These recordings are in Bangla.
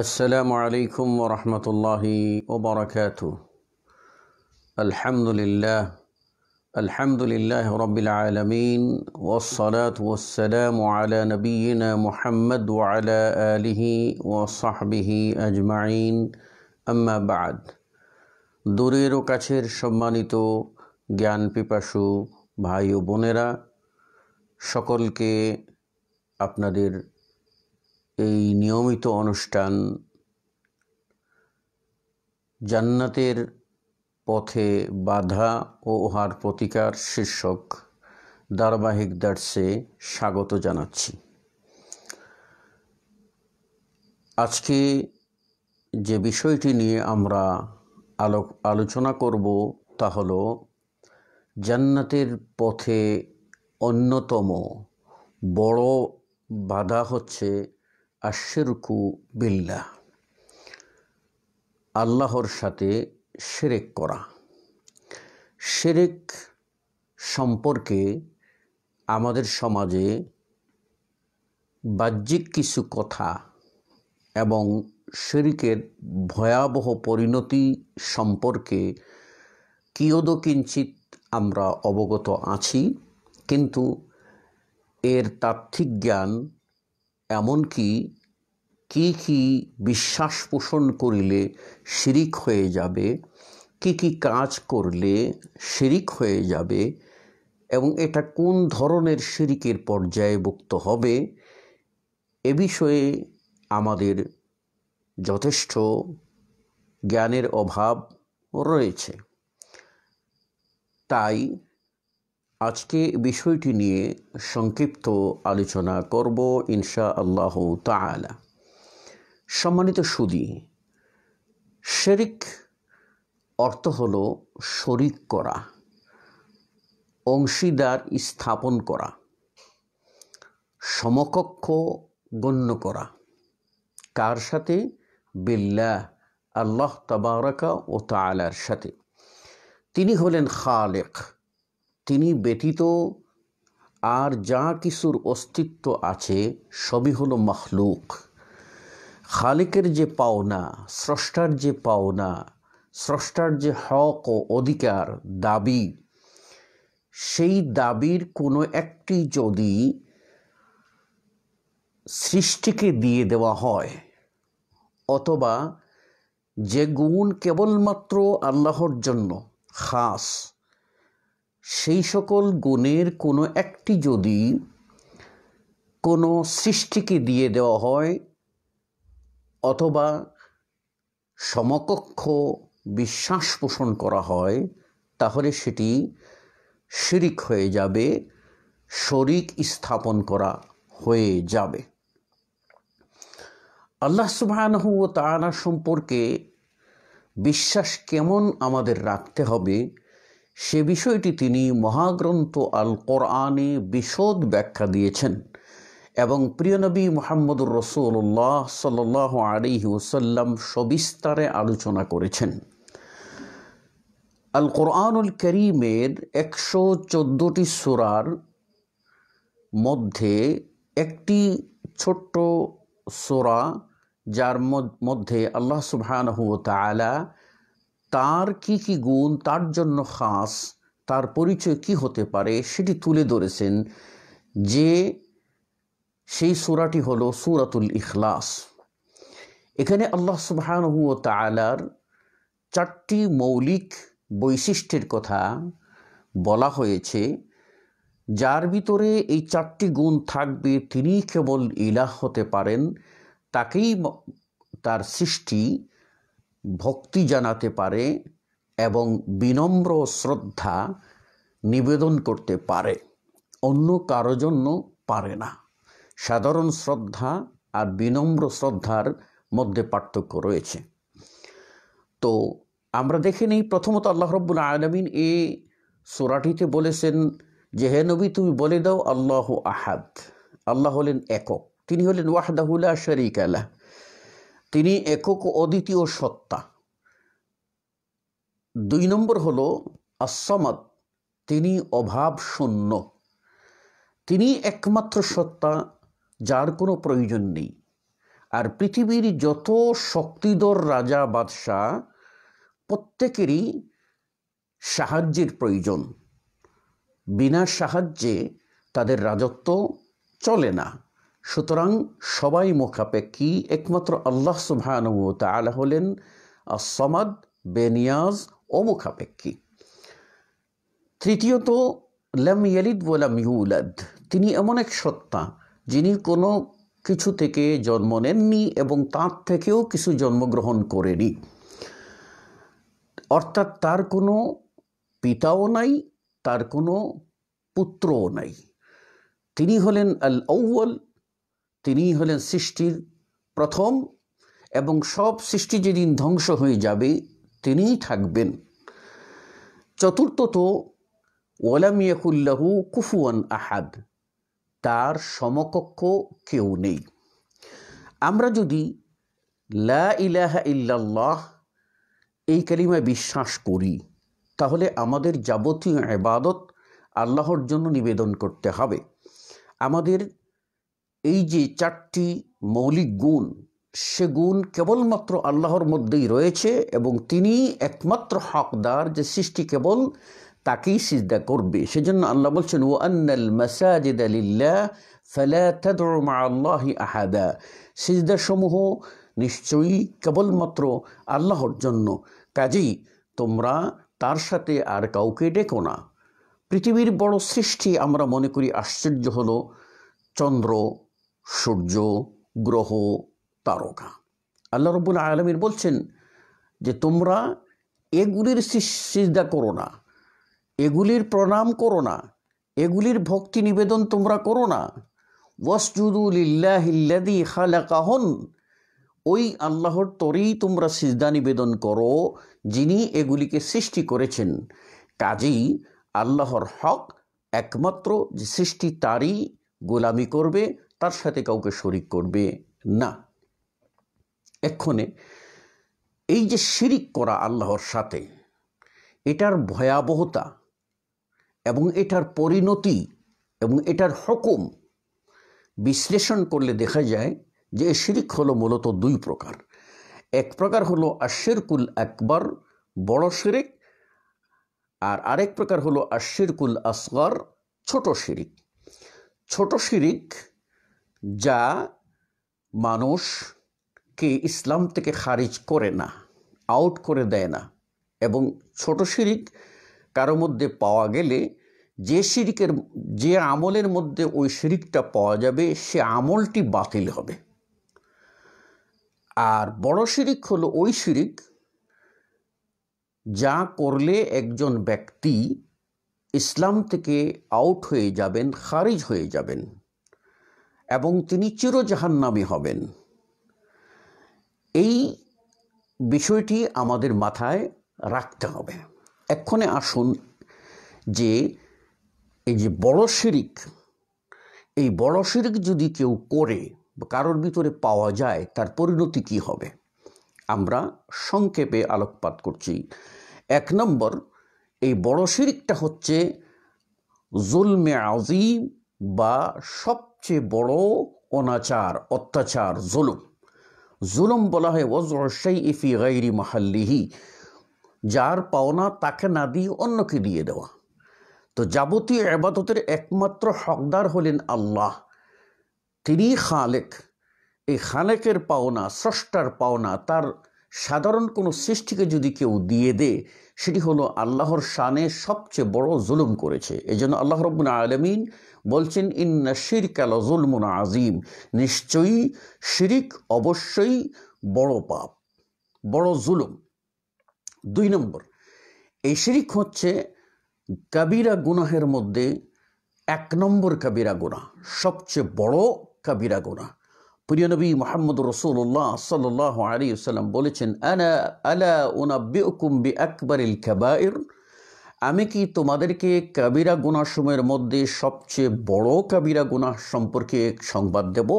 السلام عليكم ورحمة الله وبركاته الحمد لله الحمد لله رب العالمين والصلاة والسلام على نبينا محمد وعلى آله وصحبه أجمعين أما بعد দূরের ও কাছের সম্মানিত জ্ঞান পিপাসু ভাই ও বোনেরা সকলকে আপনাদের এই নিয়মিত অনুষ্ঠান জান্নাতের পথে বাধা ও উহার প্রতিকার শীর্ষক ধারাবাহিক দার্সে স্বাগত জানাচ্ছি আজকে যে বিষয়টি নিয়ে আমরা আলোক আলোচনা করব তা হল জান্নাতের পথে অন্যতম বড় বাধা হচ্ছে আশেরকু বিল্লা আল্লাহর সাথে সেরেক করা সেরেক সম্পর্কে আমাদের সমাজে বাহ্যিক কিছু কথা এবং শেরিকের ভয়াবহ পরিণতি সম্পর্কে কিঞ্চিত আমরা অবগত আছি কিন্তু এর তাত্ত্বিক জ্ঞান এমনকি কি কি বিশ্বাস পোষণ করিলে শিরিক হয়ে যাবে কি কি কাজ করলে শিরিক হয়ে যাবে এবং এটা কোন ধরনের শিরিকের ভুক্ত হবে এ বিষয়ে আমাদের যথেষ্ট জ্ঞানের অভাব রয়েছে তাই আজকে বিষয়টি নিয়ে সংক্ষিপ্ত আলোচনা করব ইনশা আল্লাহ তালা সম্মানিত সুদি শেরিক অর্থ হল শরিক করা অংশীদার স্থাপন করা সমকক্ষ গণ্য করা কার সাথে বিল্লা আল্লাহ তাবারাকা ও তালার সাথে তিনি হলেন খালেক তিনি ব্যতীত আর যা কিছুর অস্তিত্ব আছে সবই হলো মখলুক খালিকের যে পাওনা স্রষ্টার যে পাওনা স্রষ্টার যে হক ও অধিকার দাবি সেই দাবির কোনো একটি যদি সৃষ্টিকে দিয়ে দেওয়া হয় অথবা যে গুণ কেবলমাত্র আল্লাহর জন্য খাস সেই সকল গুণের কোনো একটি যদি কোনো সৃষ্টিকে দিয়ে দেওয়া হয় অথবা সমকক্ষ বিশ্বাস পোষণ করা হয় তাহলে সেটি শিরিক হয়ে যাবে শরিক স্থাপন করা হয়ে যাবে আল্লাহ সুবাহানহু ও তালা সম্পর্কে বিশ্বাস কেমন আমাদের রাখতে হবে সে বিষয়টি তিনি মহাগ্রন্থ আল কোরআনে বিশদ ব্যাখ্যা দিয়েছেন এবং প্রিয়নবী মোহাম্মদুর রসুল্লাহ সাল আলিহি ওসাল্লাম সবিস্তারে আলোচনা করেছেন আল কোরআনুল করিমের একশো চোদ্দোটি সুরার মধ্যে একটি ছোট্ট সোরা যার মধ্যে আল্লাহ সুবহানহ তালা তার কি কি গুণ তার জন্য খাস তার পরিচয় কি হতে পারে সেটি তুলে ধরেছেন যে সেই সুরাটি হল সুরাতুল ইখলাস এখানে আল্লাহ সুবাহানহু তালার চারটি মৌলিক বৈশিষ্ট্যের কথা বলা হয়েছে যার ভিতরে এই চারটি গুণ থাকবে তিনি কেবল ইলাহ হতে পারেন তাকেই তার সৃষ্টি ভক্তি জানাতে পারে এবং বিনম্র শ্রদ্ধা নিবেদন করতে পারে অন্য কারো জন্য পারে না সাধারণ শ্রদ্ধা আর বিনম্র শ্রদ্ধার মধ্যে পার্থক্য রয়েছে তো আমরা দেখে নিই প্রথমত আল্লাহ রব্বুল আলমিন এ সোরাটিতে বলেছেন যে হে নবী তুমি বলে দাও আল্লাহ আহাদ আল্লাহ হলেন একক তিনি হলেন ওয়াহদাহুল্লাহ শরিক আল্লাহ তিনি একক অদ্বিতীয় সত্তা দুই নম্বর হল আসমাদ তিনি অভাব শূন্য তিনি একমাত্র সত্তা যার কোনো প্রয়োজন নেই আর পৃথিবীর যত শক্তিধর রাজা বাদশাহ প্রত্যেকেরই সাহায্যের প্রয়োজন বিনা সাহায্যে তাদের রাজত্ব চলে না সুতরাং সবাই মুখাপেক্ষী একমাত্র আল্লাহ সুবাহানুতালা হলেন আসমাদ বেনিয়াজ ও মুখাপেক্ষী তৃতীয়ত লাম ইয়ালিদ ওলাম ইউলাদ তিনি এমন এক সত্তা যিনি কোনো কিছু থেকে জন্ম নেননি এবং তার থেকেও কিছু জন্মগ্রহণ করেনি অর্থাৎ তার কোনো পিতাও নাই তার কোনো পুত্রও নাই তিনি হলেন আল ঔল তিনিই হলেন সৃষ্টির প্রথম এবং সব সৃষ্টি যেদিন ধ্বংস হয়ে যাবে তিনিই থাকবেন চতুর্থত ওয়ালাম ইয়াকুল্লাহু কুফুয়ান আহাদ তার সমকক্ষ কেউ নেই আমরা যদি লা ইলাহা ইল্লাল্লাহ এই কালিমায় বিশ্বাস করি তাহলে আমাদের যাবতীয় এবাদত আল্লাহর জন্য নিবেদন করতে হবে আমাদের এই যে চারটি মৌলিক গুণ সে গুণ কেবলমাত্র আল্লাহর মধ্যেই রয়েছে এবং তিনি একমাত্র হকদার যে সৃষ্টি কেবল তাকেই সিজদা করবে সেজন্য আল্লাহ বলছেন ও আন্নাল মাসাজিদ আলিল্লা ফালা মা আল্লাহি আহাদা সিজদাসমূহ নিশ্চয়ই কেবলমাত্র আল্লাহর জন্য কাজেই তোমরা তার সাথে আর কাউকে ডেকো না পৃথিবীর বড় সৃষ্টি আমরা মনে করি আশ্চর্য হলো চন্দ্র সূর্য গ্রহ তারকা আল্লাহ রব্বুল আলমীর বলছেন যে তোমরা এগুলির সিজদা করো না এগুলির প্রণাম করো না এগুলির ভক্তি নিবেদন তোমরা করো না ওয়াসজুদুলিল্লাহিল্লাদি খালাকাহন ওই আল্লাহর তরেই তোমরা সিজদা নিবেদন করো যিনি এগুলিকে সৃষ্টি করেছেন কাজেই আল্লাহর হক একমাত্র যে সৃষ্টি তারই গোলামি করবে তার সাথে কাউকে শরিক করবে না এক্ষণে এই যে শিরিক করা আল্লাহর সাথে এটার ভয়াবহতা এবং এটার পরিণতি এবং এটার হকুম বিশ্লেষণ করলে দেখা যায় যে এ শিরিক হলো মূলত দুই প্রকার এক প্রকার হলো কুল একবার বড় শিরিক আর আরেক প্রকার হলো কুল আসগর ছোট শিরিক ছোট শিরিক যা মানুষকে ইসলাম থেকে খারিজ করে না আউট করে দেয় না এবং ছোট শিরিক কারো মধ্যে পাওয়া গেলে যে শিরিকের যে আমলের মধ্যে ওই শিরিকটা পাওয়া যাবে সে আমলটি বাতিল হবে আর বড় শিরিক হলো ওই শিরিক যা করলে একজন ব্যক্তি ইসলাম থেকে আউট হয়ে যাবেন খারিজ হয়ে যাবেন এবং তিনি চিরজাহান্নামী হবেন এই বিষয়টি আমাদের মাথায় রাখতে হবে এক্ষণে আসুন যে এই যে বড় শিরিক এই বড় শিরিক যদি কেউ করে কারোর ভিতরে পাওয়া যায় তার পরিণতি কি হবে আমরা সংক্ষেপে আলোকপাত করছি এক নম্বর এই বড় শিরিকটা হচ্ছে জুলমে আজিম বা সব সবচেয়ে বড় অনাচার অত্যাচার জুলুম জুলুম বলা হয় ওয়াজ সেই ইফি গাইরি মাহাল্লিহি যার পাওনা তাকে না দিয়ে অন্যকে দিয়ে দেওয়া তো যাবতীয় আবাদতের একমাত্র হকদার হলেন আল্লাহ তিনি খালেক এই খালেকের পাওনা স্রষ্টার পাওনা তার সাধারণ কোনো সৃষ্টিকে যদি কেউ দিয়ে দে সেটি হলো আল্লাহর শানে সবচেয়ে বড় জুলুম করেছে এই জন্য আল্লাহ রব্বুল আলমিন বলছেন ইন্না আল জুলমুন আজিম নিশ্চয়ই শিরিক অবশ্যই বড় পাপ বড় জুলুম দুই নম্বর এই শিরিক হচ্ছে কাবিরা গুনাহের মধ্যে এক নম্বর কাবিরা গুনা সবচেয়ে বড় কাবিরা গুনা প্রিয়নবী মোহাম্মদ রসুল্লাহ সাল্লাহ আলী সাল্লাম বলেছেন আনা আলা উনাব্বিউকুম্বি আকবরিল কাবাইর আমি কি তোমাদেরকে কাবিরা গুনাসমূহের মধ্যে সবচেয়ে বড় কাবিরা গুনাহ সম্পর্কে সংবাদ দেব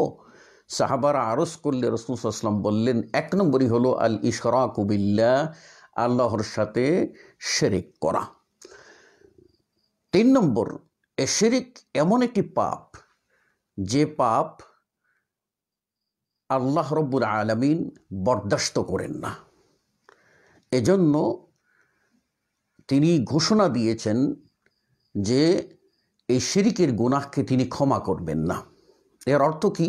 সাহাবারা আরস করলে রসুলাম বললেন এক নম্বরই হলো আল ইশরা কুবিল্লা আল্লাহর সাথে শেরিক করা তিন নম্বর এ শেরিক এমন একটি পাপ যে পাপ আল্লাহ রব্বুর আলমিন বরদাস্ত করেন না এজন্য তিনি ঘোষণা দিয়েছেন যে এই শিরিকের গুনাহকে তিনি ক্ষমা করবেন না এর অর্থ কি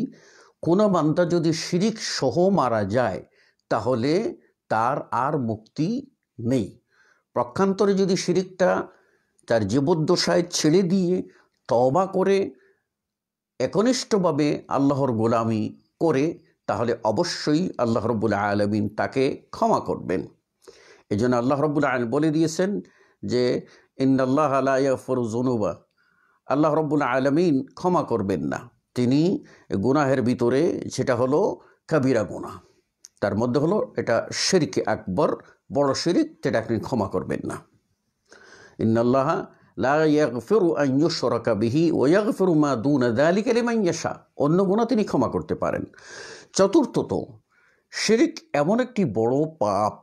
কোনো বান্দা যদি শিরিক সহ মারা যায় তাহলে তার আর মুক্তি নেই প্রক্ষান্তরে যদি শিরিকটা তার জীবদ্দশায় ছেড়ে দিয়ে তবা করে একনিষ্ঠভাবে আল্লাহর গোলামি করে তাহলে অবশ্যই আল্লাহ রব্বুল আলমিন তাকে ক্ষমা করবেন এই জন্য আল্লাহ রব্বুল আলম বলে দিয়েছেন যে ইন্দাল্লাহ আলাইফর জনুবা আল্লাহ রব্বুল আলমিন ক্ষমা করবেন না তিনি গুনাহের ভিতরে সেটা হলো কাবিরা গুনা তার মধ্যে হলো এটা শেরিকে আকবর বড় শিরিক সেটা আপনি ক্ষমা করবেন না ইন্নাল্লাহ লাফেরু ফেরু মা দুন দালিকালিমাইয়াশা অন্য গুণা তিনি ক্ষমা করতে পারেন চতুর্থত শিরিক এমন একটি বড় পাপ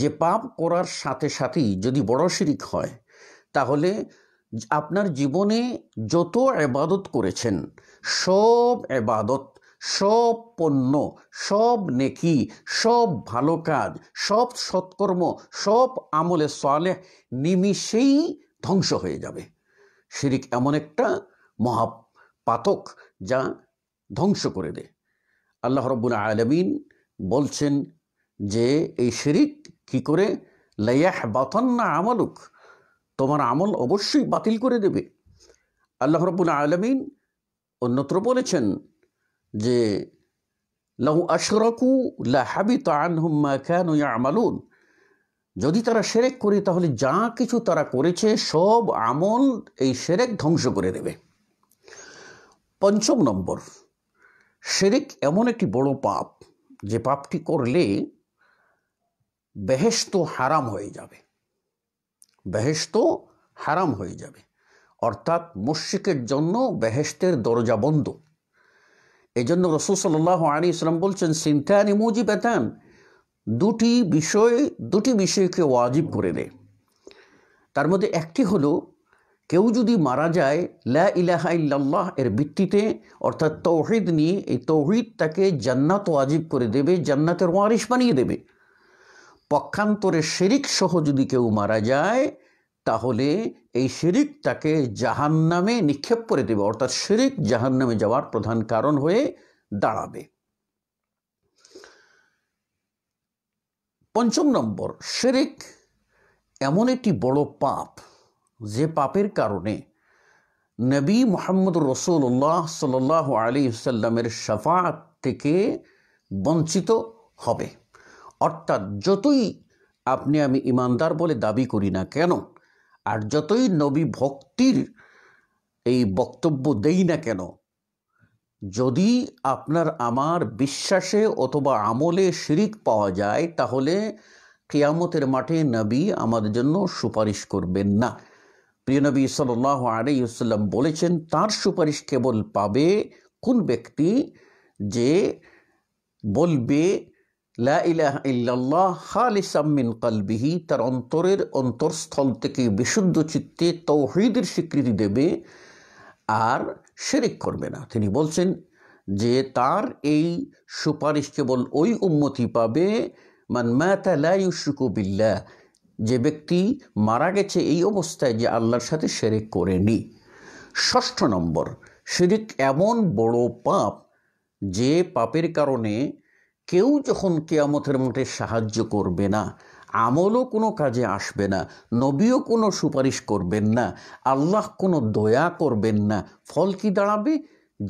যে পাপ করার সাথে সাথেই যদি বড় শিরিক হয় তাহলে আপনার জীবনে যত এবাদত করেছেন সব এবাদত সব পণ্য সব নেকি সব ভালো কাজ সব সৎকর্ম সব আমলে সলেহ নিমিষেই ধ্বংস হয়ে যাবে শিরিক এমন একটা মহাপাতক যা ধ্বংস করে দেয় আল্লাহ রব্বুল আলমিন বলছেন যে এই শিরিক কি করে লাইয়াহ না আমলুক তোমার আমল অবশ্যই বাতিল করে দেবে আল্লাহ রব্বুল আলমিন অন্যত্র বলেছেন যে লাহু আশরকু লাহাবি তানহুম্মা কেন আমালুন যদি তারা সেরেক করে তাহলে যা কিছু তারা করেছে সব আমল এই সেরেক ধ্বংস করে দেবে পঞ্চম নম্বর শেরিক এমন একটি বড় পাপ যে পাপটি করলে বেহেস্ত হারাম হয়ে যাবে বেহেস্ত হারাম হয়ে যাবে অর্থাৎ মুশ্রিকের জন্য বেহেস্তের দরজা বন্ধ এই জন্য রসুল সাল্লাহ আলী ইসলাম বলছেন সিনথানি মুজি বেতান দুটি বিষয় দুটি বিষয়কে ওয়াজিব করে দেয় তার মধ্যে একটি হলো কেউ যদি মারা যায় লা ইলাহা ইল্লাল্লাহ এর ভিত্তিতে অর্থাৎ তৌহিদ নিয়ে এই তৌহিদ তাকে জান্নাত ওয়াজিব করে দেবে জান্নাতের ওয়ারিশ বানিয়ে দেবে পক্ষান্তরে শেরিক সহ যদি কেউ মারা যায় তাহলে এই শিরিক তাকে জাহান নামে নিক্ষেপ করে দেবে অর্থাৎ শেরিক জাহান নামে যাওয়ার প্রধান কারণ হয়ে দাঁড়াবে পঞ্চম নম্বর শেরিক এমন একটি বড় পাপ যে পাপের কারণে নবী মোহাম্মদ রসুল্লাহ সাল আলী সাল্লামের সাফাত থেকে বঞ্চিত হবে অর্থাৎ যতই আপনি আমি ইমানদার বলে দাবি করি না কেন আর যতই নবী ভক্তির এই বক্তব্য দেই না কেন যদি আপনার আমার বিশ্বাসে অথবা আমলে শিরিক পাওয়া যায় তাহলে কেয়ামতের মাঠে নবী আমাদের জন্য সুপারিশ করবেন না প্রিয়নবী সাল্লাহ আলিউসাল্লাম বলেছেন তার সুপারিশ কেবল পাবে কোন ব্যক্তি যে বলবে লা ইল্লাল্লাহ কালবিহি তার অন্তরের অন্তরস্থল থেকে বিশুদ্ধ চিত্তে তৌহিদের স্বীকৃতি দেবে আর শেরিক করবে না তিনি বলছেন যে তার এই সুপারিশ কেবল ওই উন্মতি পাবে মান মাতা লা বিল্লাহ যে ব্যক্তি মারা গেছে এই অবস্থায় যে আল্লাহর সাথে সেরেক করেনি ষষ্ঠ নম্বর শিরিক এমন বড় পাপ যে পাপের কারণে কেউ যখন কেয়ামতের মতে সাহায্য করবে না আমলও কোনো কাজে আসবে না নবীও কোনো সুপারিশ করবেন না আল্লাহ কোনো দয়া করবেন না ফল কি দাঁড়াবে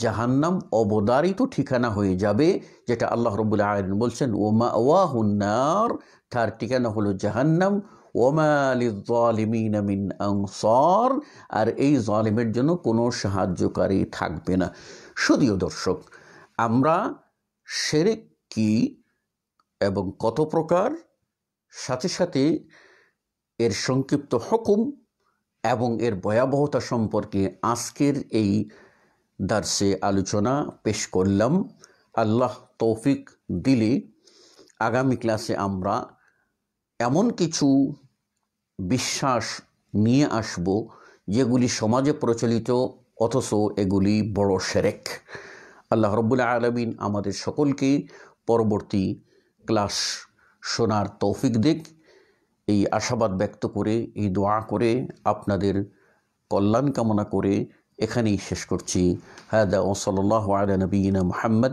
জাহান্নাম অবদারিত ঠিকানা হয়ে যাবে যেটা আল্লাহ রবুল্লা আয়ন বলছেন ওমা ওয়া তার ঠিকানা হলো জাহান্নাম আর এই জলিমের জন্য কোনো সাহায্যকারী থাকবে না শুধুও দর্শক আমরা সেরেক কি এবং কত প্রকার সাথে সাথে এর সংক্ষিপ্ত হকুম এবং এর ভয়াবহতা সম্পর্কে আজকের এই দার্সে আলোচনা পেশ করলাম আল্লাহ তৌফিক দিলে আগামী ক্লাসে আমরা এমন কিছু বিশ্বাস নিয়ে আসব যেগুলি সমাজে প্রচলিত অথচ এগুলি বড় সেরেক আল্লাহ রব্বুল আলমিন আমাদের সকলকে পরবর্তী ক্লাস শোনার তৌফিক দিক এই আশাবাদ ব্যক্ত করে এই দোয়া করে আপনাদের কল্যাণ কামনা করে এখানেই শেষ করছি হায়দা ওসল্লাহ আলিয়া নবীন মোহাম্মদ